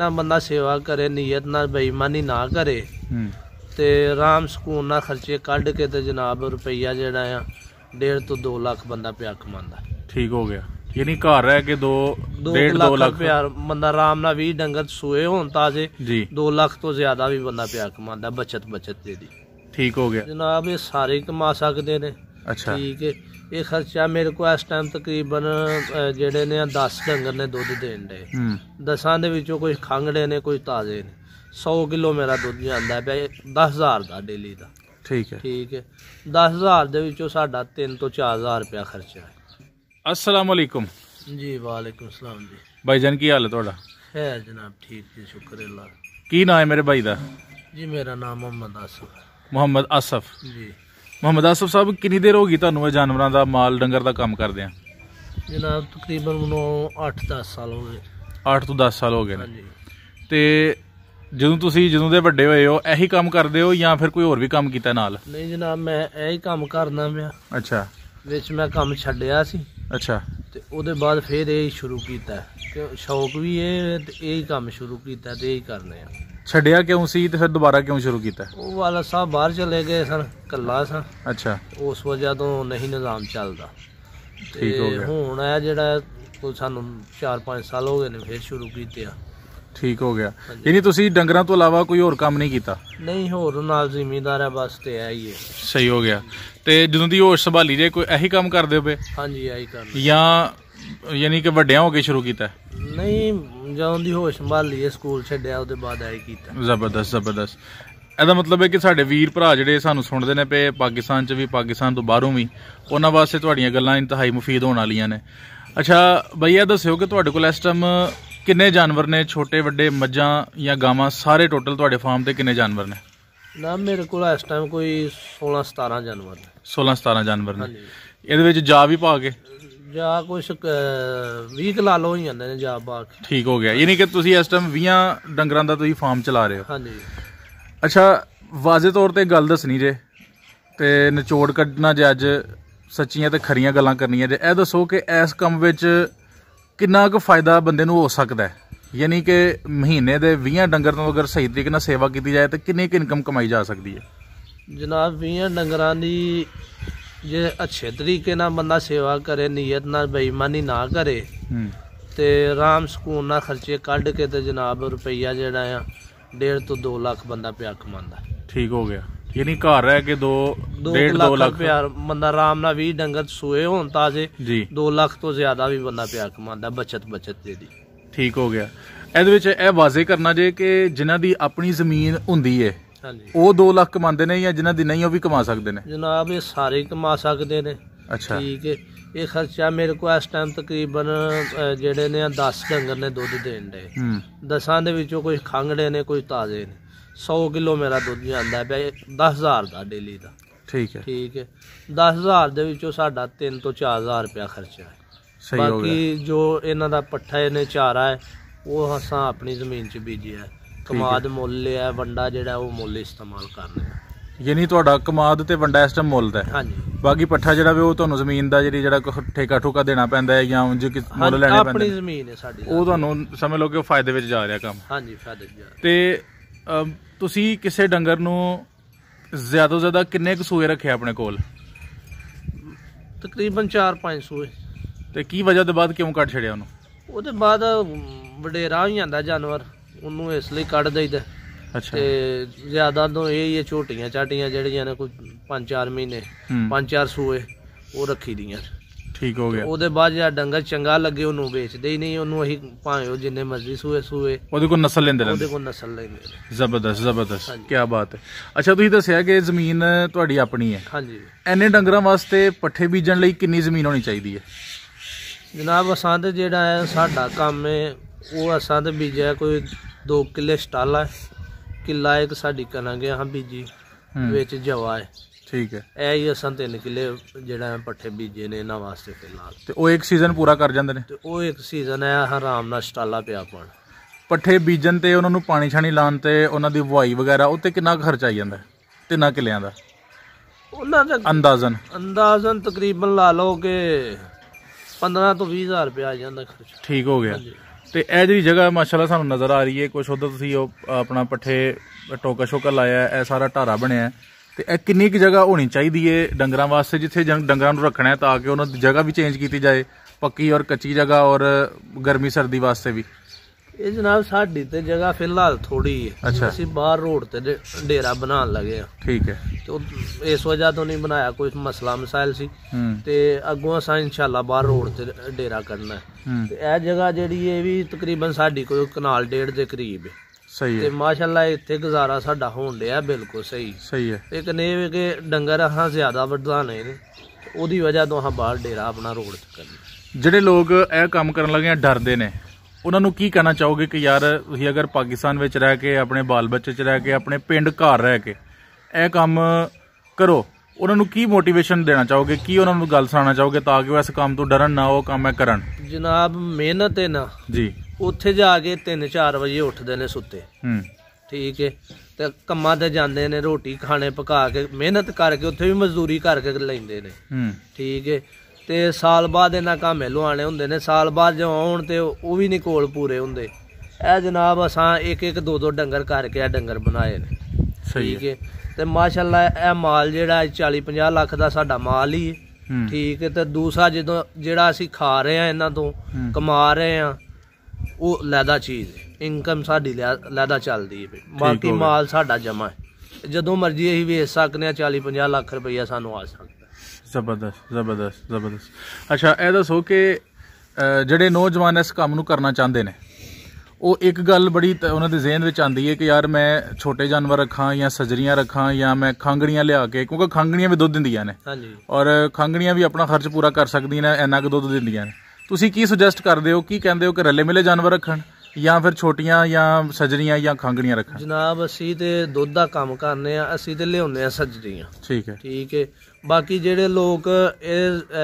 ਨਾ ਬੰਦਾ ਸੇਵਾ ਕਰੇ ਨੀਅਤ ਨਾਲ ਬੇਈਮਾਨੀ ਨਾ ਕਰੇ ਤੇ ਆਰਾਮ ਸਕੂਨ ਨਾਲ ਖਰਚੇ ਕੱਢ ਕੇ ਤੇ ਜਨਾਬ ਰੁਪਈਆ ਜਿਹੜਾ ਆ 1.5 ਤੋਂ 2 ਲੱਖ ਬੰਦਾ ਪਿਆ ਕਮਾਉਂਦਾ ਠੀਕ ਹੋ ਗਿਆ ਯਾਨੀ ਘਰ ਰਹਿ ਕੇ 2 1.5 2 ਲੱਖ ਪਿਆ ਬੰਦਾ ਆਰਾਮ ਨਾਲ 20 ਡੰਗਰ ਸੂਏ ਹੋਣ ਤਾਜੇ 2 ਲੱਖ ਤੋਂ ਜ਼ਿਆਦਾ ਵੀ ਬੰਦਾ ਪਿਆ ਕਮਾਉਂਦਾ ਬਚਤ ਬਚਤ ਦੀ ਠੀਕ ਹੋ ਗਿਆ ਜਨਾਬ ਇਹ ਸਾਰੇ ਕਮਾ ਸਕਦੇ ਨੇ ਅੱਛਾ ਠੀਕ ਹੈ ये खर्चा मेरे को इस टाइम तकरीबन जेडे ने दस डंगर ने दुध देन डे दसा दे कुछ खंगड़े ने कुछ ताजे ने सौ किलो मेरा दुध जाता है दस हज़ार का डेली का ठीक है ठीक है दस हज़ार के साडा तीन तो चार हज़ार रुपया खर्चा है असलामकुम जी वालेकुम सलाम जी भाई जान की हाल है थोड़ा है जनाब ठीक जी शुक्र की नाम है मेरे भाई का जी मेरा नाम मोहम्मद आसफ मोहम्मद आसफ जी ਮੁਹੰਮਦ ਆਸਫ ਸਾਹਿਬ ਕਿੰਨੀ ਦੇਰ ਹੋ ਗਈ ਤੁਹਾਨੂੰ ਇਹ ਜਾਨਵਰਾਂ ਦਾ ਮਾਲ ਡੰਗਰ ਦਾ ਕੰਮ ਕਰਦੇ ਆ ਜਨਾਬ ਤਕਰੀਬਨ ਮੈਨੂੰ 8-10 ਸਾਲ ਹੋ ਗਏ 8 ਤੋਂ 10 ਸਾਲ ਹੋ ਗਏ ਨੇ ਤੇ ਜਦੋਂ ਤੁਸੀਂ ਜਦੋਂ ਦੇ ਵੱਡੇ ਹੋਏ ਹੋ ਇਹੀ ਕੰਮ ਕਰਦੇ ਹੋ ਜਾਂ ਫਿਰ ਕੋਈ ਹੋਰ ਵੀ ਕੰਮ ਕੀਤਾ ਨਾਲ ਨਹੀਂ ਜਨਾਬ ਮੈਂ ਇਹੀ ਕੰਮ ਕਰਨਾ ਪਿਆ ਅੱਛਾ ਵਿੱਚ ਮੈਂ ਕੰਮ ਛੱਡਿਆ ਸੀ ਅੱਛਾ ਤੇ ਉਹਦੇ ਬਾਅਦ ਫਿਰ ਇਹ ਸ਼ੁਰੂ ਕੀਤਾ ਕਿ ਸ਼ੌਕ ਵੀ ਇਹ ਇਹ ਕੰਮ ਸ਼ੁਰੂ ਕੀਤਾ ਤੇ ਇਹ ਕਰਨੇ ਆ ਛੱਡਿਆ ਕਿਉਂ ਸੀ ਤੇ ਫਿਰ ਦੁਬਾਰਾ ਕਿਉਂ ਸ਼ੁਰੂ ਕੀਤਾ ਉਹ ਵਾਲਾ ਸਾਹਿਬ ਬਾਹਰ ਚਲੇ ਗਏ ਸਨ ਕੱਲਾ ਸਨ ਅੱਛਾ ਉਸ ਵਜ੍ਹਾ ਤੋਂ ਨਹੀਂ ਨਿਜ਼ਾਮ ਚੱਲਦਾ ਠੀਕ ਹੋ ਗਿਆ ਹੁਣ ਆ ਜਿਹੜਾ ਕੋਈ ਸਾਨੂੰ 4-5 ਸਾਲ ਹੋ ਗਏ ਨੇ ਫਿਰ ਸ਼ੁਰੂ ਕੀਤੇ ਆ ਠੀਕ ਹੋ ਗਿਆ ਯਾਨੀ ਤੁਸੀਂ ਡੰਗਰਾਂ ਤੋਂ ਇਲਾਵਾ ਕੋਈ ਹੋਰ ਕੰਮ ਨਹੀਂ ਕੀਤਾ ਨਹੀਂ ਹੋਰ ਨਾਲ ਜ਼ਿੰਮੇਦਾਰ ਹੈ ਬਸ ਤੇ ਹੈ ਹੀ ਹੈ ਸਹੀ ਹੋ ਗਿਆ ਤੇ ਜਦੋਂ ਦੀ ਹੋਸ਼ ਸੰਭਾਲੀ ਜੇ ਕੋਈ ਇਹੀ ਕੰਮ ਕਰਦੇ ਹੋਵੇ ਹਾਂਜੀ ਇਹੀ ਕੰਮ ਜਾਂ ਯਾਨੀ ਕਿ ਵੱਡਿਆਂ ਹੋ ਕੇ ਸ਼ੁਰੂ ਕੀਤਾ ਨਹੀਂ ਜਦੋਂ ਦੀ ਹੋਸ਼ ਸੰਭਾਲੀ ਲਈ ਸਕੂਲ ਛੱਡਿਆ ਉਹਦੇ ਬਾਅਦ ਆਏ ਕੀਤਾ ਜ਼ਬਰਦਸਤ ਜ਼ਬਰਦਸਤ ਇਹਦਾ ਮਤਲਬ ਹੈ ਕਿ ਸਾਡੇ ਵੀਰ ਭਰਾ ਜਿਹੜੇ ਸਾਨੂੰ ਸੁਣਦੇ ਨੇ ਪਏ ਪਾਕਿਸਤਾਨ 'ਚ ਵੀ ਪਾਕਿਸਤਾਨ ਤੋਂ ਬਾਹਰੋਂ ਵੀ ਉਹਨਾਂ ਵਾਸਤੇ ਤੁਹਾਡੀਆਂ ਗੱਲਾਂ ਇੰਤਹਾਈ ਮੁਫੀਦ ਹੋਣ ਵਾਲੀਆਂ ਨੇ ਅੱਛਾ ਭਈਆ ਦੱਸਿਓ ਕਿ ਤੁਹਾਡੇ ਕੋਲ ਇਸ ਟਾਈਮ ਕਿੰਨੇ ਜਾਨਵਰ ਨੇ ਛੋਟੇ ਵੱਡੇ ਮੱਝਾਂ ਜਾਂ ਗਾਵਾਂ ਸਾਰੇ ਟੋਟਲ ਤੁਹਾਡੇ ਫਾਰਮ ਤੇ ਕਿੰਨੇ ਜਾਨਵਰ ਨੇ ਨਾ ਮੇਰੇ ਕੋਲ ਇਸ ਟਾਈਮ ਕੋਈ 16 17 ਜਾਨਵਰ ਨੇ 16 17 ਜਾਨਵਰ ਨੇ ਇਹਦੇ ਵਿੱਚ ਜਾ ਵੀ ਪਾ ਕੇ ਜਾ ਕੁਛ 20 ਲਾ ਲੋ ਹੀ ਜਾਂਦੇ ਨੇ ਜਾ ਬਾਗ ਠੀਕ ਹੋ ਗਿਆ ਯਾਨੀ ਕਿ ਤੁਸੀਂ ਇਸ ਟਾਈਮ 20 ਡੰਗਰਾਂ ਦਾ ਤੁਸੀਂ ਫਾਰਮ ਚਲਾ ਰਹੇ ਹੋ ਹਾਂਜੀ ਅੱਛਾ ਵਾਜ਼ੇ ਤੌਰ ਤੇ ਗੱਲ ਦੱਸਣੀ ਜੇ ਤੇ ਨਿਚੋੜ ਕੱਢਣਾ ਜੇ ਅੱਜ ਸੱਚੀਆਂ ਤੇ ਖਰੀਆਂ ਗੱਲਾਂ ਕਰਨੀਆਂ ਜੇ ਇਹ ਦੱਸੋ ਕਿ ਇਸ ਕੰਮ ਵਿੱਚ ਕਿੰਨਾ ਕੁ ਫਾਇਦਾ ਬੰਦੇ ਨੂੰ ਹੋ ਸਕਦਾ ਹੈ ਯਾਨੀ ਕਿ ਮਹੀਨੇ ਦੇ 20 ਡੰਗਰ ਤੋਂ ਅਗਰ ਸਹੀ ਤਰੀਕੇ ਨਾਲ ਸੇਵਾ ਕੀਤੀ ਜਾਏ ਤਾਂ ਕਿੰਨੀ ਕੁ ਇਨਕਮ ਕਮਾਈ ਜਾ ਸਕਦੀ ਹੈ ਜਨਾਬ 20 ਡੰਗਰਾਂ ਦੀ ਜੇ ਅੱਛੇ ਤਰੀਕੇ ਨਾਲ ਬੰਦਾ ਸੇਵਾ ਕਰੇ ਨੀਅਤ ਨਾਲ ਬੇਈਮਾਨੀ ਨਾ ਕਰੇ ਤੇ ਰਾਮ ਸਕੂਨ ਨਾਲ ਖਰਚੇ ਕੱਢ ਕੇ ਤੇ ਜਨਾਬ ਰੁਪਈਆ ਜਿਹੜਾ ਆ 1.5 ਤੋਂ 2 ਲੱਖ ਬੰਦਾ ਪਿਆ ਕਮਾਉਂਦਾ ਠੀਕ ਹੋ ਗਿਆ ਯਾਨੀ ਘਰ ਰਹਿ ਕੇ 2 1.5 2 ਲੱਖ ਪਿਆ ਬੰਦਾ ਆਰਾਮ ਨਾਲ 20 ਡੰਗਰ ਸੂਏ ਹੋਣ ਤਾਜੇ 2 ਲੱਖ ਤੋਂ ਜ਼ਿਆਦਾ ਵੀ ਬੰਦਾ ਪਿਆ ਕਮਾਉਂਦਾ ਬਚਤ ਬਚਤ ਦੀ ਠੀਕ ਹੋ ਗਿਆ ਇਹਦੇ ਵਿੱਚ ਇਹ ਵਾਜ਼ੇ ਕਰਨਾ ਜੇ ਕਿ ਜਿਨ੍ਹਾਂ ਦੀ ਆਪਣੀ ਜ਼ਮੀਨ ਹੁੰਦੀ ਏ ਹਾਂਜੀ ਉਹ 2 ਲੱਖ ਕਮਾਉਂਦੇ ਨੇ ਜਾਂ ਜਿਨ੍ਹਾਂ ਦੀ ਨਹੀਂ ਉਹ ਵੀ ਕਮਾ ਸਕਦੇ ਨੇ ਜਨਾਬ ਇਹ ਸਾਰੇ ਕਮਾ ਸਕਦੇ ਨੇ ਅੱਛਾ ਠੀਕ ਹੈ ਇਹ ਖਰਚਾ ਮੇਰੇ ਕੋਲ ਇਸ ਟਾਈਮ ਤਕਰੀਬਨ ਜਿਹੜੇ ਨੇ 10 ਡੰਗਰ ਨੇ ਦੁੱਧ ਦੇਣ ਦੇ ਦਸਾਂ ਦੇ ਵਿੱਚੋਂ ਕੋਈ ਖੰਗੜੇ ਨੇ ਕੋਈ ਤਾਜ਼ੇ ਨੇ 100 ਕਿਲੋ ਮੇਰਾ ਦੁੱਧ ਜਾਂਦਾ ਪਿਆ 10000 ਦਾ ਡੇਲੀ ਦਾ ਠੀਕ ਹੈ ਠੀਕ ਹੈ 10000 ਦੇ ਵਿੱਚੋਂ ਸਾਡਾ 3 ਤੋਂ 4000 ਰੁਪਿਆ ਖਰਚਾ ਹੈ ਬਾਕੀ ਜੋ ਇਹਨਾਂ ਦਾ ਪੱਠਾ ਇਹਨੇ ਚਾਰਾ ਹੈ ਉਹ ਅਸਾਂ ਆਪਣੀ ਜ਼ਮੀਨ 'ਚ ਬੀਜਿਆ ਹੈ ਕਮਾਦ ਮੁੱਲ ਹੈ ਵੰਡਾ ਜਿਹੜਾ ਉਹ ਮੁੱਲ ਇਸਤੇਮਾਲ ਕਰਨਾ ਯਾਨੀ ਤੁਹਾਡਾ ਕਮਾਦ ਤੇ ਵੰਡਾ ਇਸ ਟਾਈਮ ਮੁੱਲ ਦਾ ਹਾਂਜੀ ਬਾਕੀ ਪੱਠਾ ਜਿਹੜਾ ਵੀ ਉਹ ਤੁਹਾਨੂੰ ਜ਼ਮੀਨ ਦਾ ਜਿਹੜੀ ਜਿਹੜਾ ਠੇਕਾ ਠੋਕਾ ਦੇਣਾ ਪੈਂਦਾ ਹੈ ਜਾਂ ਉਂਝ ਕਿ ਮੁੱਲ ਲੈਣੇ ਪੈਂਦੇ ਆਪਣੀ ਜ਼ਮੀਨ ਹੈ ਸਾਡੀ ਉਹ ਤੁਹਾਨੂੰ ਸਮਝ ਲਓ ਕਿ ਉਹ ਫਾਇਦੇ ਵਿੱਚ ਜਾ ਰਿਹਾ ਕੰਮ ਹਾਂਜੀ ਫਾਇਦੇ ਵਿੱਚ ਜਾ ਤੇ ਤੁਸੀਂ ਕਿਸੇ ਡੰਗਰ ਨੂੰ ਜ਼ਿਆਦਾ ਤੋਂ ਜ਼ਿਆਦਾ ਕਿੰਨੇ ਕੁ ਸੂਏ ਰੱਖੇ ਆਪਣੇ ਕੋਲ ਤਕਰੀਬਨ 4 5 ਸੂਏ ਤੇ ਕੀ ਵਜ੍ਹਾ ਦੇ ਬਾਅਦ ਕਿਉਂ ਕੱਟ ਛੜਿਆ ਉਹਨੂੰ ਉਹਦੇ ਬਾਅਦ ਵਡੇਰਾ ਹੋ ਜਾਂਦਾ ਜਾਨਵਰ ਉਹਨੂੰ ਇਸ ਲਈ ਕੱਢ ਦਈਦਾ ਅੱਛਾ ਤੇ ਜ਼ਿਆਦਾ ਤੋਂ ਇਹ ਹੀ ਹੈ ਛੋਟੀਆਂ ਚਾਟੀਆਂ ਜਿਹੜੀਆਂ ਨੇ ਕੋਈ 5-4 ਮਹੀਨੇ 5 5-4 ਸੂਏ ਉਹ ਰੱਖੀ ਦੀਆਂ ਠੀਕ ਹੋ ਗਿਆ ਉਹਦੇ ਬਾਅਦ ਜਿਹੜਾ ਡੰਗਰ ਚੰਗਾ ਲੱਗੇ ਉਹਨੂੰ ਵੇਚਦੇ ਹੀ ਨਹੀਂ ਉਹਨੂੰ ਅਸੀਂ ਭਾਵੇਂ ਉਹ ਜਿੰਨੇ ਮਰਜ਼ੀ ਸੂਏ ਸੂਏ ਉਹਦੇ ਕੋਲ ਨਸਲ ਲੈਂਦੇ ਉਹਦੇ ਕੋਲ ਨਸਲ ਲੈਂਦੇ ਨੇ। ਜ਼ਬਰਦਸਤ ਜ਼ਬਰਦਸਤ ਕੀ ਬਾਤ ਹੈ ਅੱਛਾ ਤੁਸੀਂ ਦੱਸਿਆ ਕਿ ਜ਼ਮੀਨ ਤੁਹਾਡੀ ਆਪਣੀ ਹੈ ਹਾਂਜੀ ਐਨੇ ਡੰਗਰਾਂ ਵਾਸਤੇ ਪੱਠੇ ਬੀਜਣ ਲਈ ਕਿੰਨੀ ਜ਼ਮੀਨ ਹੋਣੀ ਚਾਹੀਦੀ ਹੈ ਜਨਾਬ ਅਸਾਂ ਤੇ ਜਿਹੜਾ ਹੈ ਸਾਡਾ ਕੰਮ ਹੈ ਉਹ ਅਸਾਂ ਤੇ ਬੀਜਿਆ ਕੋਈ ਦੋ ਕਿੱਲੇ ਸਟਾਲਾ ਕਿੱਲਾ ਇੱਕ ਸਾਡੀ ਗਿਆ ਹਾਂ ਬੀਜੀ ਵਿੱਚ ਜਵਾ ਹੈ ਠੀਕ ਹੈ ਇਹ ਹੀ ਅਸਾਂ ਤਿੰਨ ਕਿੱਲੇ ਜਿਹੜਾ ਪੱਠੇ ਬੀਜੇ ਨੇ ਇਹਨਾਂ ਵਾਸਤੇ ਫਿਲਹਾਲ ਤੇ ਉਹ ਇੱਕ ਸੀਜ਼ਨ ਪੂਰਾ ਕਰ ਜਾਂਦੇ ਨੇ ਤੇ ਉਹ ਇੱਕ ਸੀਜ਼ਨ ਹੈ ਆਰਾਮ ਨਾਲ ਸਟਾਲਾ ਪਿਆ ਪਣ ਪੱਠੇ ਬੀਜਣ ਤੇ ਉਹਨਾਂ ਨੂੰ ਪਾਣੀ ਛਾਣੀ ਲਾਣ ਤੇ ਉਹਨਾਂ ਦੀ ਵਹਾਈ ਵਗੈਰਾ ਉੱਤੇ ਕਿੰਨਾ ਖਰਚ ਆ ਜਾਂਦਾ ਤਿੰਨਾਂ ਕਿੱਲਿਆਂ ਦਾ ਉਹਨਾਂ ਦਾ ਅੰਦਾਜ਼ਨ ਅੰਦਾਜ਼ਨ ਤਕਰੀਬਨ ਲਾ ਲਓ ਕਿ 15 ਤੋਂ 20000 ਰੁਪਏ ਆ ਜਾਂਦਾ ਖਰਚ ਠੀਕ ਹੋ ਗਿਆ ਹਾਂਜੀ। ਤੇ ਇਹ ਜਿਹੜੀ ਜਗ੍ਹਾ ਮਾਸ਼ਾਅੱਲਾ ਸਾਨੂੰ ਨਜ਼ਰ ਆ ਰਹੀ ਹੈ ਕੁਝ ਉਧਰ ਤੁਸੀਂ ਉਹ ਆਪਣਾ ਪੱਠੇ ਟੋਕਾ ਸ਼ੋਕਾ ਲਾਇਆ ਇਹ ਸਾਰਾ ਢਾਰਾ ਬਣਿਆ ਤੇ ਇਹ ਕਿੰਨੀ ਕੁ ਜਗ੍ਹਾ ਹੋਣੀ ਚਾਹੀਦੀ ਹੈ ਡੰਗਰਾਂ ਵਾਸਤੇ ਜਿੱਥੇ ਡੰਗਰਾਂ ਨੂੰ ਰੱਖਣਾ ਹੈ ਤਾਂ ਕਿ ਉਹਨਾਂ ਦੀ ਜਗ੍ਹਾ ਵੀ ਚੇਂਜ ਕੀਤੀ ਜਾਏ ਪੱਕੀ ਔਰ ਕੱਚੀ ਜਗ੍ਹਾ ਔਰ ਗਰਮੀ ਸਰਦੀ ਵਾਸਤੇ ਵੀ ਇਹ ਜਨਾਬ ਸਾਡੀ ਤੇ ਜਗ੍ਹਾ ਫਿਲਹਾਲ ਥੋੜੀ ਹੈ ਅਸੀਂ ਬਾਹਰ ਰੋਡ ਤੇ ਡੇਰਾ ਬਣਾਉਣ ਲੱਗੇ ਆ ਠੀਕ ਹੈ ਤੇ ਇਸ ਵਜ੍ਹਾ ਤੋਂ ਨਹੀਂ ਬਣਾਇਆ ਕੋਈ ਮਸਲਾ ਮਸਾਇਲ ਸੀ ਤੇ ਅੱਗੋਂ ਅਸਾਂ ਇਨਸ਼ਾਅੱਲਾ ਬਾਹਰ ਰੋਡ ਤੇ ਡੇਰਾ ਕਰਨਾ ਹੈ ਤੇ ਇਹ ਜਗ੍ਹਾ ਜਿਹੜੀ ਇਹ ਵੀ ਤਕਰੀਬਨ ਸਾਡੀ ਕੋਈ ਕਨਾਲ ਡੇਢ ਦੇ ਕਰੀਬ ਹੈ ਸਹੀ ਹੈ ਤੇ ਮਾਸ਼ਾਅੱਲਾ ਇੱਥੇ ਗੁਜ਼ਾਰਾ ਸਾਡਾ ਹੋਣ ਡਿਆ ਬਿਲਕੁਲ ਸਹੀ ਸਹੀ ਹੈ ਇੱਕ ਨੇ ਕਿ ਡੰਗਰ ਹਾਂ ਜ਼ਿਆਦਾ ਵਧਾਣੇ ਨਹੀਂ ਉਹਦੀ ਵਜ੍ਹਾ ਤੋਂ ਹਾਂ ਬਾਹਰ ਡੇਰਾ ਆਪਣਾ ਰੋਡ ਤੇ ਕਰਨਾ ਜਿਹੜੇ ਲੋਕ ਇਹ ਕੰਮ ਕਰਨ ਲੱਗੇ ਆ ਡਰਦੇ ਨੇ ਉਹਨਾਂ ਨੂੰ ਕੀ ਕਹਿਣਾ ਚਾਹੋਗੇ ਕਿ ਯਾਰ ਤੁਸੀਂ ਅਗਰ ਪਾਕਿਸਤਾਨ ਵਿੱਚ ਰਹਿ ਕੇ ਆਪਣੇ ਬਾਲ ਬੱਚੇ 'ਚ ਰਹਿ ਕੇ ਆਪਣੇ ਪਿੰਡ ਘਰ ਰਹਿ ਕੇ ਇਹ ਕੰਮ ਕਰੋ ਉਹਨਾਂ ਨੂੰ ਕੀ ਮੋਟੀਵੇਸ਼ਨ ਦੇਣਾ ਚਾਹੋਗੇ ਕੀ ਉਹਨਾਂ ਨੂੰ ਗੱਲ ਸੁਣਾਉਣਾ ਚਾਹੋਗੇ ਤਾਂ ਕਿ ਉਹ ਇਸ ਕੰਮ ਤੋਂ ਡਰਨ ਨਾ ਉਹ ਕੰਮ ਹੈ ਕਰਨ ਜਨਾਬ ਮਿਹਨਤ ਹੈ ਨਾ ਜੀ ਉੱਥੇ ਜਾ ਕੇ 3-4 ਵਜੇ ਉੱਠਦੇ ਨੇ ਸੁੱਤੇ ਹੂੰ ਠੀਕ ਹੈ ਤੇ ਕੰਮਾਂ ਤੇ ਜਾਂਦੇ ਨੇ ਰੋਟੀ ਖਾਣੇ ਪਕਾ ਕੇ ਮਿਹਨਤ ਕਰਕੇ ਉੱਥੇ ਵੀ ਮਜ਼ਦੂਰੀ ਕਰਕੇ ਲੈਂਦੇ ਨੇ ਹੂੰ ਠੀਕ ਹੈ ਤੇ ਸਾਲ ਬਾਅਦ ਇਹਨਾਂ ਕਾਮੇ ਆਣੇ ਹੁੰਦੇ ਨੇ ਸਾਲ ਬਾਅਦ ਜੋ ਆਉਣ ਤੇ ਉਹ ਵੀ ਨਹੀਂ ਕੋਲ ਪੂਰੇ ਹੁੰਦੇ ਇਹ ਜਨਾਬ ਅਸਾਂ ਇੱਕ ਇੱਕ ਦੋ ਦੋ ਡੰਗਰ ਕਰਕੇ ਆ ਡੰਗਰ ਬਣਾਏ ਨੇ ਠੀਕ ਹੈ ਤੇ ਮਾਸ਼ਾਅੱਲਾ ਇਹ ਮਾਲ ਜਿਹੜਾ 40 50 ਲੱਖ ਦਾ ਸਾਡਾ ਮਾਲ ਹੀ ਠੀਕ ਹੈ ਤੇ ਦੂਸਰਾ ਜਦੋਂ ਜਿਹੜਾ ਅਸੀਂ ਖਾ ਰਹੇ ਆ ਇਹਨਾਂ ਤੋਂ ਕਮਾ ਰਹੇ ਆ ਉਹ ਲੈਦਾ ਚੀਜ਼ ਇਨਕਮ ਸਾਡੀ ਲੈਦਾ ਚੱਲਦੀ ਹੈ ਬਾਕੀ ਮਾਲ ਸਾਡਾ ਜਮਾ ਹੈ ਜਦੋਂ ਮਰਜ਼ੀ ਅਸੀਂ ਵੇਚ ਸਕਨੇ ਆ 40 50 ਲੱਖ ਰੁਪਈਆ ਸਾਨੂੰ ਆ ਸਕਦਾ ਜ਼ਬਰਦਸਤ ਜ਼ਬਰਦਸਤ ਜ਼ਬਰਦਸਤ ਅੱਛਾ ਇਹ ਦੱਸੋ ਕਿ ਜਿਹੜੇ ਨੌਜਵਾਨ ਇਸ ਕੰਮ ਨੂੰ ਕਰਨਾ ਚਾਹੁੰਦੇ ਨੇ ਉਹ ਇੱਕ ਗੱਲ ਬੜੀ ਉਹਨਾਂ ਦੇ ਜ਼ਿਹਨ ਵਿੱਚ ਆਂਦੀ ਹੈ ਕਿ ਯਾਰ ਮੈਂ ਛੋਟੇ ਜਾਨਵਰ ਰੱਖਾਂ ਜਾਂ ਸਜਰੀਆਂ ਰੱਖਾਂ ਜਾਂ ਮੈਂ ਖਾਂਗੜੀਆਂ ਲਿਆ ਕੇ ਕਿਉਂਕਿ ਖਾਂਗੜੀਆਂ ਵੀ ਦੁੱਧ ਦਿੰਦੀਆਂ ਨੇ ਹਾਂਜੀ ਔਰ ਖਾਂਗੜੀਆਂ ਵੀ ਆਪਣਾ ਖਰਚ ਪੂਰਾ ਕਰ ਸਕਦੀਆਂ ਨੇ ਇੰਨਾ ਕੁ ਦੁੱਧ ਦਿੰਦੀਆਂ ਨੇ ਤੁਸੀਂ ਕੀ ਸੁਜੈਸਟ ਕਰਦੇ ਹੋ ਕੀ ਕਹਿੰਦੇ ਹੋ ਕਿ ਰੱਲੇ ਮਿਲੇ ਜਾਨਵਰ ਰੱਖਣ ਜਾਂ ਫਿਰ ਛੋਟੀਆਂ ਜਾਂ ਸਜਰੀਆਂ ਜਾਂ ਖਾਂਗੜੀਆਂ ਰੱਖਣ ਜਨਾਬ ਅਸੀਂ ਤੇ ਦੁੱਧ ਦਾ ਕੰਮ ਕਰਨੇ ਆ ਅਸੀਂ ਤੇ ਲਿਆਉਂਦੇ ਆ ਸਜਰੀਆਂ ਠੀਕ ਹੈ ਠੀਕ ਹੈ ਬਾਕੀ ਜਿਹੜੇ ਲੋਕ ਇਹ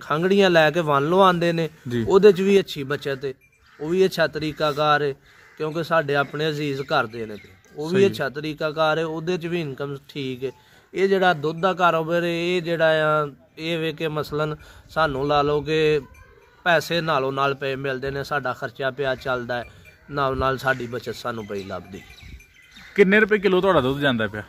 ਖਾਂਗੜੀਆਂ ਲੈ ਕੇ ਵਨ ਲੋ ਆਂਦੇ ਨੇ ਉਹਦੇ 'ਚ ਵੀ ਅੱਛੀ ਬਚਤ ਹੈ ਉਹ ਵੀ ਅੱਛਾ ਤਰੀਕਾਕਾਰ ਹੈ ਕਿਉਂਕਿ ਸਾਡੇ ਆਪਣੇ ਅਜ਼ੀਜ਼ ਕਰਦੇ ਨੇ ਤੇ ਉਹ ਵੀ ਅੱਛਾ ਤਰੀਕਾਕਾਰ ਹੈ ਉਹਦੇ 'ਚ ਵੀ ਇਨਕਮ ਠੀਕ ਹੈ ਇਹ ਜਿਹੜਾ ਦੁੱਧ ਦਾ ਕਾਰੋਬਾਰ ਹੈ ਇਹ ਜਿਹੜਾ ਆ ਇਹ ਵੇਖ ਕੇ ਮਸਲਨ ਸਾਨੂੰ ਲਾ ਲੋਗੇ ਪੈਸੇ ਨਾਲੋਂ ਨਾਲ ਪਏ ਮਿਲਦੇ ਨੇ ਸਾਡਾ ਖਰਚਾ ਪਿਆ ਚੱਲਦਾ ਹੈ, ਨਾਲ ਨਾਲ ਸਾਡੀ ਬਚਤ ਸਾਨੂੰ ਪਈ ਲੱਭਦੀ ਕਿੰਨੇ ਰੁਪਏ ਕਿਲੋ ਤੁਹਾਡਾ ਦੁੱਧ ਜਾਂਦਾ ਪਿਆ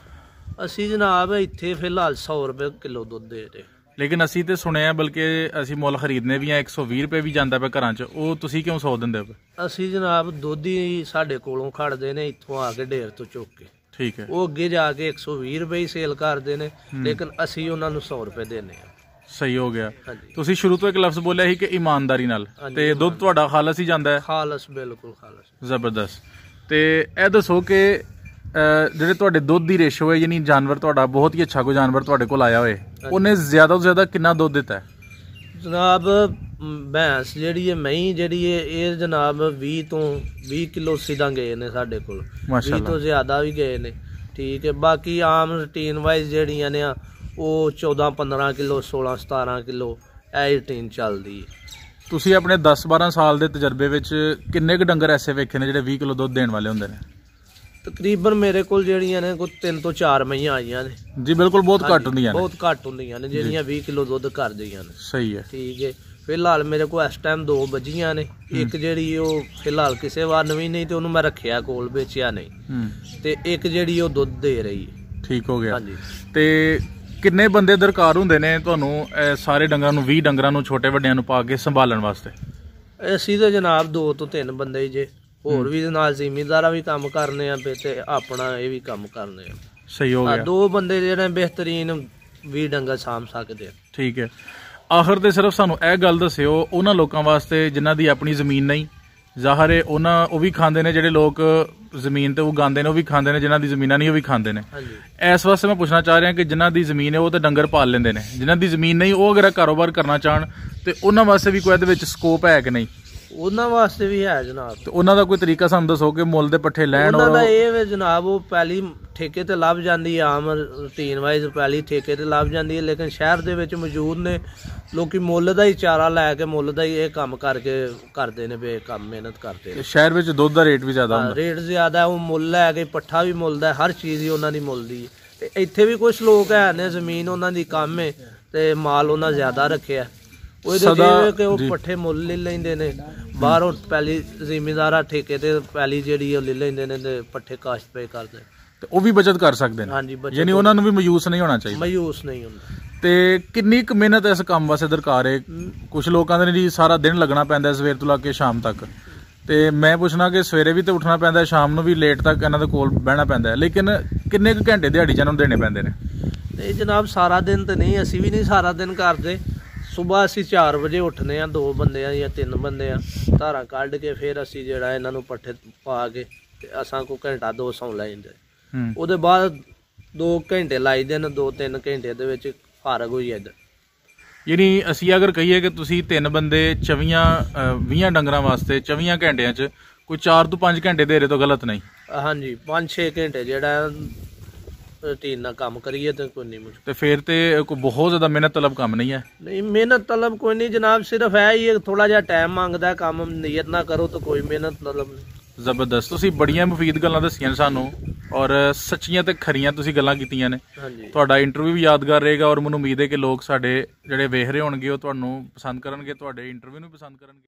ਅਸੀਂ ਜਨਾਬ ਇੱਥੇ ਫਿਲਹਾਲ 100 ਰੁਪਏ ਕਿਲੋ ਦੁੱਧ ਦੇ ਰਹੇ ਲੇਕਿਨ ਅਸੀਂ ਤੇ ਸੁਣਿਆ ਬਲਕਿ ਅਸੀਂ ਮੁੱਲ ਖਰੀਦਨੇ ਵੀ ਆ 120 ਰੁਪਏ ਵੀ ਜਾਂਦਾ ਪਿਆ ਘਰਾਂ 'ਚ ਉਹ ਤੁਸੀਂ ਕਿਉਂ 100 ਦਿੰਦੇ ਹੋ ਅਸੀਂ ਜਨਾਬ ਦੁੱਧ ਹੀ ਸਾਡੇ ਕੋਲੋਂ ਖੜਦੇ ਨੇ ਇੱਥੋਂ ਆ ਕੇ ਢੇਰ ਤੋਂ ਚੁੱਕ ਕੇ ਠੀਕ ਹੈ ਉਹ ਅੱਗੇ ਜਾ ਕੇ 120 ਰੁਪਏ ਹੀ ਸੇਲ ਕਰਦੇ ਨੇ ਲੇਕਿਨ ਅਸੀਂ ਉਹਨਾਂ ਨੂੰ 100 ਰੁਪਏ ਦਿੰਨੇ ਆ ਸਹੀ ਹੋ ਗਿਆ ਤੁਸੀਂ ਸ਼ੁਰੂ ਤੋਂ ਇੱਕ ਲਫ਼ਜ਼ ਬੋਲਿਆ ਸੀ ਕਿ ਇਮਾਨਦਾਰੀ ਨਾਲ ਤੇ ਦੁੱਧ ਤੁਹਾਡਾ ਖਾਲਸ ਹੀ ਜਾਂਦਾ ਹੈ ਖਾਲਸ ਬਿਲਕੁਲ ਖਾਲਸ ਜ਼ਬਰਦਸਤ ਤੇ ਇਹ ਦੱਸੋ ਕਿ ਜਿਹੜੇ ਤੁਹਾਡੇ ਦੁੱਧ ਦੀ ਰੇਸ਼ੋ ਹੈ ਯਾਨੀ ਜਾਨਵਰ ਤੁਹਾਡਾ ਬਹੁਤ ਹੀ ਅੱਛਾ ਕੋ ਜਾਨਵਰ ਤੁਹਾਡੇ ਕੋਲ ਆਇਆ ਹੋਏ ਉਹਨੇ ਜ਼ਿਆਦਾ ਤੋਂ ਜ਼ਿਆਦਾ ਕਿੰਨਾ ਦੁੱਧ ਦਿੱਤਾ ਹੈ ਜਨਾਬ ਬੈਂਸ ਜਿਹੜੀ ਹੈ ਮਹੀਂ ਜਿਹੜੀ ਹੈ ਇਹ ਜਨਾਬ 20 ਤੋਂ 20 ਕਿਲੋ ਸਿੱਧਾ ਗਏ ਨੇ ਸਾਡੇ ਕੋਲ 20 ਮਾਸ਼ਾਅੱਲਾ। ਤੋਂ ਜ਼ਿਆਦਾ ਵੀ ਗਏ ਨੇ ਠੀਕ ਹੈ ਬਾਕੀ ਆਮ ਰੂਟੀਨ ਵਾਈਜ਼ ਜਿਹੜੀਆਂ ਨੇ ਆ, ਉਹ 14 15 ਕਿਲੋ 16 17 ਕਿਲੋ ਇਹ ਰੂਟੀਨ ਚੱਲਦੀ ਤੁਸੀਂ ਆਪਣੇ 10 12 ਸਾਲ ਦੇ ਤਜਰਬੇ ਵਿੱਚ ਕਿੰਨੇ ਕੁ ਡੰਗਰ ਐਸੇ ਵੇਖੇ ਨੇ ਜਿਹੜੇ 20 ਕਿਲੋ ਦੁੱਧ ਦੇਣ ਵਾਲੇ ਹੁੰਦੇ ਨੇ ਤਕਰੀਬਨ ਮੇਰੇ ਕੋਲ ਜਿਹੜੀਆਂ ਨੇ ਕੋਈ 3 ਤੋਂ 4 ਮਹੀਆਂ ਆਈਆਂ ਨੇ ਜੀ ਬਿਲਕੁਲ ਬਹੁਤ ਘੱਟ ਹੁੰਦੀਆਂ ਨੇ ਬਹੁਤ ਘੱਟ ਹੁੰਦੀਆਂ ਨੇ ਜਿਹੜੀਆਂ 20 ਕਿਲੋ ਦੁੱਧ ਕਰ ਦਈਆਂ ਨੇ ਸਹੀ ਹੈ ਠੀਕ ਹੈ ਫਿਲਹਾਲ ਮੇਰੇ ਕੋਲ ਇਸ ਟਾਈਮ ਦੋ ਬੱਜੀਆਂ ਨੇ ਇੱਕ ਜਿਹੜੀ ਉਹ ਫਿਲਹਾਲ ਕਿਸੇ ਵਾਰ ਨਵੀਂ ਨਹੀਂ ਤੇ ਉਹਨੂੰ ਮੈਂ ਰੱਖਿਆ ਕੋਲ ਵੇਚਿਆ ਨਹੀਂ ਤੇ ਇੱਕ ਜਿਹੜੀ ਉਹ ਦੁੱਧ ਦੇ ਰਹੀ ਹੈ ਠੀਕ ਹੋ ਗਿਆ ਹਾਂਜੀ ਤੇ ਕਿੰਨੇ ਬੰਦੇ ਦਰਕਾਰ ਹੁੰਦੇ ਨੇ ਤੁਹਾਨੂੰ ਇਹ ਸਾਰੇ ਡੰਗਰਾਂ ਨੂੰ 20 ਡੰਗਰਾਂ ਨੂੰ ਛੋਟੇ ਵੱਡਿਆਂ ਨੂੰ ਪਾ ਕੇ ਸੰਭਾਲਣ ਵਾਸਤੇ ਅਸੀਂ ਤਾਂ ਜਨਾਬ 2 ਤੋਂ 3 ਬੰਦੇ ਜੇ ਹੋਰ ਵੀ ਦੇ ਨਾਲ ਜ਼ਿਮੀਂਦਾਰਾਂ ਵੀ ਕੰਮ ਕਰਨੇ ਆ ਤੇ ਆਪਣਾ ਇਹ ਵੀ ਕੰਮ ਕਰਨੇ ਆ ਸਹੀ ਹੋ ਗਿਆ ਦੋ ਬੰਦੇ ਜਿਹੜੇ ਬਿਹਤਰੀਨ 20 ਡੰਗਰ ਸਾਮ ਸਕਦੇ ਠੀਕ ਹੈ ਆਖਰ ਤੇ ਸਿਰਫ ਸਾਨੂੰ ਇਹ ਗੱਲ ਦੱਸਿਓ ਉਹਨਾਂ ਲੋਕਾਂ ਵਾਸਤੇ ਜਿਨ੍ਹਾਂ ਦੀ ਆਪਣੀ ਜ਼ਮੀਨ ਨਹੀਂ ਜ਼ਾਹਰ ਹੈ ਉਹਨਾਂ ਉਹ ਵੀ ਖਾਂਦੇ ਨੇ ਜਿਹੜੇ ਲੋਕ ਜ਼ਮੀਨ ਤੇ ਉਗਾਉਂਦੇ ਨੇ ਉਹ ਵੀ ਖਾਂਦੇ ਨੇ ਜਿਨ੍ਹਾਂ ਦੀ ਜ਼ਮੀਨਾਂ ਨਹੀਂ ਉਹ ਵੀ ਖਾਂਦੇ ਨੇ ਹਾਂਜੀ ਇਸ ਵਾਸਤੇ ਮੈਂ ਪੁੱਛਣਾ ਚਾਹ ਰਿਹਾ ਕਿ ਜਿਨ੍ਹਾਂ ਦੀ ਜ਼ਮੀਨ ਹੈ ਉਹ ਤਾਂ ਡੰਗਰ ਪਾਲ ਲੈਂਦੇ ਨੇ ਜਿਨ੍ਹਾਂ ਦੀ ਜ਼ਮੀਨ ਨਹੀਂ ਉਹ ਅਗਰ ਕਾਰੋਬਾਰ ਕਰਨਾ ਚਾਹਣ ਤੇ ਉਹਨਾਂ ਵਾਸਤੇ ਵੀ ਕੋਈ ਇਹਦੇ ਵਿੱਚ ਸਕੋਪ ਹੈ ਕਿ ਨਹੀਂ ਉਹਨਾਂ ਵਾਸਤੇ ਵੀ ਹੈ ਜਨਾਬ ਤੇ ਉਹਨਾਂ ਦਾ ਕੋਈ ਤਰੀਕਾ ਸਾਨੂੰ ਦੱਸੋ ਕਿ ਮੁੱਲ ਦੇ ਪੱਠੇ ਲੈਣ ਉਹਨਾਂ ਦਾ ਇਹ ਵੇ ਜਨਾਬ ਉਹ ਪਹਿਲੀ ਠੇਕੇ ਤੇ ਲੱਭ ਜਾਂਦੀ ਹੈ ਆਮ ਰੂਟੀਨ ਵਾਈਜ਼ ਪਹਿਲੀ ਠੇਕੇ ਤੇ ਲੱਭ ਜਾਂਦੀ ਹੈ ਲੇਕਿਨ ਸ਼ਹਿਰ ਦੇ ਵਿੱਚ ਮੌਜੂਦ ਨੇ ਲੋਕੀ ਮੁੱਲ ਦਾ ਹੀ ਚਾਰਾ ਲੈ ਕੇ ਮੁੱਲ ਦਾ ਹੀ ਇਹ ਕੰਮ ਕਰਕੇ ਕਰਦੇ ਨੇ ਬੇ ਕੰਮ ਮਿਹਨਤ ਕਰਦੇ ਨੇ ਸ਼ਹਿਰ ਵਿੱਚ ਦੁੱਧ ਦਾ ਰੇਟ ਵੀ ਜ਼ਿਆਦਾ ਹੁੰਦਾ ਰੇਟ ਜ਼ਿਆਦਾ ਉਹ ਮੁੱਲ ਲੈ ਕੇ ਪੱਠਾ ਵੀ ਮੁੱਲ ਦਾ ਹਰ ਚੀਜ਼ ਹੀ ਉਹਨਾਂ ਦੀ ਮੁੱਲ ਦੀ ਤੇ ਇੱਥੇ ਵੀ ਕੁਝ ਲੋਕ ਹੈ ਨੇ ਜ਼ਮੀਨ ਉਹਨਾਂ ਦੀ ਕੰਮ ਹੈ ਤੇ ਮਾਲ ਉਹਨਾਂ ਜ਼ਿਆਦਾ ਰੱਖਿਆ ਉਹ ਉਹਦੇ ਜਿਹੜੇ ਕਿ ਉਹ ਪੱਠੇ ਮੁੱਲ ਲੈ ਲੈਂਦੇ ਨੇ ਬਾਹਰੋਂ ਪਹਿਲੀ ਜ਼ਿੰਮੇਦਾਰਾ ਠੇਕੇ ਤੇ ਪਹਿਲੀ ਜਿਹੜੀ ਉਹ ਲੈ ਲੈਂਦੇ ਨੇ ਤੇ ਪੱਠੇ ਕਾਸ਼ਤ ਪੇ ਕਰਦੇ ਤੇ ਉਹ ਵੀ ਬਚਤ ਕਰ ਸਕਦੇ ਨੇ ਹਾਂਜੀ, ਬਚਤ ਯਾਨੀ ਉਹਨਾਂ ਨੂੰ ਵੀ ਮਯੂਸ ਨਹੀਂ ਹੋਣਾ ਚਾਹੀਦਾ ਮਯੂਸ ਨਹੀਂ ਹੁੰਦਾ ਤੇ ਕਿੰਨੀ ਕੁ ਮਿਹਨਤ ਇਸ ਕੰਮ ਵਾਸਤੇ ਦਰਕਾਰ ਹੈ ਕੁਝ ਲੋਕਾਂ ਦੇ ਜੀ ਸਾਰਾ ਦਿਨ ਲੱਗਣਾ ਪੈਂਦਾ ਸਵੇਰ ਤੋਂ ਲੱਗ ਕੇ ਸ਼ਾਮ ਤੱਕ ਤੇ ਮੈਂ ਪੁੱਛਣਾ ਕਿ ਸਵੇਰੇ ਵੀ ਤੇ ਉੱਠਣਾ ਪੈਂਦਾ ਸ਼ਾਮ ਨੂੰ ਵੀ ਲੇਟ ਤੱਕ ਇਹਨਾਂ ਦੇ ਕੋਲ ਬਹਿਣਾ ਪੈਂਦਾ ਹੈ ਲੇਕਿਨ ਕਿੰਨੇ ਕੁ ਘੰਟੇ ਦਿਹਾੜੀ ਚ ਇਹਨਾਂ ਨੂੰ ਦੇਣੇ ਪੈਂਦੇ ਨੇ ਨਹੀਂ ਜਨਾਬ ਸਾਰਾ ਦਿਨ ਤੇ ਨਹੀਂ ਅਸੀਂ ਵੀ ਨਹੀਂ ਸਾਰਾ ਦਿਨ ਕਰਦੇ ਸਵੇਰ ਅਸੀਂ 4 ਵਜੇ ਉੱਠਨੇ ਆ ਦੋ ਬੰਦੇ ਆ ਜਾਂ ਤਿੰਨ ਬੰਦੇ ਆ ਧਾਰਾ ਕੱਢ ਕੇ ਫਿਰ ਅਸੀਂ ਜਿਹੜਾ ਇਹਨਾਂ ਨੂੰ ਪੱਠੇ ਪਾ ਕੇ ਤੇ ਅਸਾਂ ਕੋ ਘੰਟਾ ਦੋ ਸੌਂ ਲੈਂਦੇ ਹੂੰ। ਉਹਦੇ ਬਾਅਦ 2 ਘੰਟੇ ਦੇ ਨੇ 2-3 ਘੰਟੇ ਦੇ ਵਿੱਚ ਫਾਰਗ ਹੋਈ ਜਾਂਦਾ ਯਾਨੀ ਅਸੀਂ ਅਗਰ ਕਹੀਏ ਕਿ ਤੁਸੀਂ ਤਿੰਨ ਬੰਦੇ 24 20 ਡੰਗਰਾਂ ਵਾਸਤੇ 24 ਘੰਟਿਆਂ 'ਚ ਕੋਈ 4 ਤੋਂ 5 ਘੰਟੇ ਦੇਰੇ ਤੋਂ ਗਲਤ ਨਹੀਂ ਹਾਂਜੀ 5-6 ਘੰਟੇ ਜਿਹੜਾ ਰੂਟੀਨ ਨਾਲ ਕੰਮ ਕਰੀਏ ਤਾਂ ਕੋਈ ਨਹੀਂ ਮੁਸ਼ਕਲ ਤੇ ਫਿਰ ਤੇ ਕੋਈ ਬਹੁਤ ਜ਼ਿਆਦਾ ਮਿਹਨਤ ਤਲਬ ਕੰਮ ਨਹੀਂ ਹੈ ਨਹੀਂ ਮਿਹਨਤ ਤਲਬ ਕੋਈ ਨਹੀਂ ਜਨਾਬ ਸਿਰਫ ਹੈ ਹੀ ਥੋੜਾ ਜਿਹਾ ਟਾਈਮ ਮੰਗਦਾ ਕੰਮ ਨੀਅਤ ਨਾ ਕਰੋ ਤਾਂ ਕੋਈ ਮਿਹਨਤ ਤਲਬ ਨਹੀਂ ਜ਼ਬਰਦਸਤ ਤੁਸੀਂ ਬੜੀਆਂ ਮਫੀਦ ਗੱਲਾਂ ਦੱਸੀਆਂ ਸਾਨੂੰ ਔਰ ਸੱਚੀਆਂ ਤੇ ਖਰੀਆਂ ਤੁਸੀਂ ਗੱਲਾਂ ਕੀਤੀਆਂ ਨੇ ਤੁਹਾਡਾ ਇੰਟਰਵਿਊ ਵੀ ਯਾਦਗਾਰ ਰਹੇਗਾ ਔਰ ਮੈਨੂੰ ਉਮੀਦ ਹੈ ਕਿ ਲੋਕ ਸਾਡੇ ਜਿਹੜੇ ਵੇਖ ਰਹੇ ਹੋਣਗੇ ਉਹ ਤੁਹਾਨੂੰ ਪਸੰਦ ਕਰਨਗੇ ਤੁਹਾਡੇ ਇੰਟਰਵਿਊ ਨੂੰ ਪਸੰਦ ਕਰਨਗੇ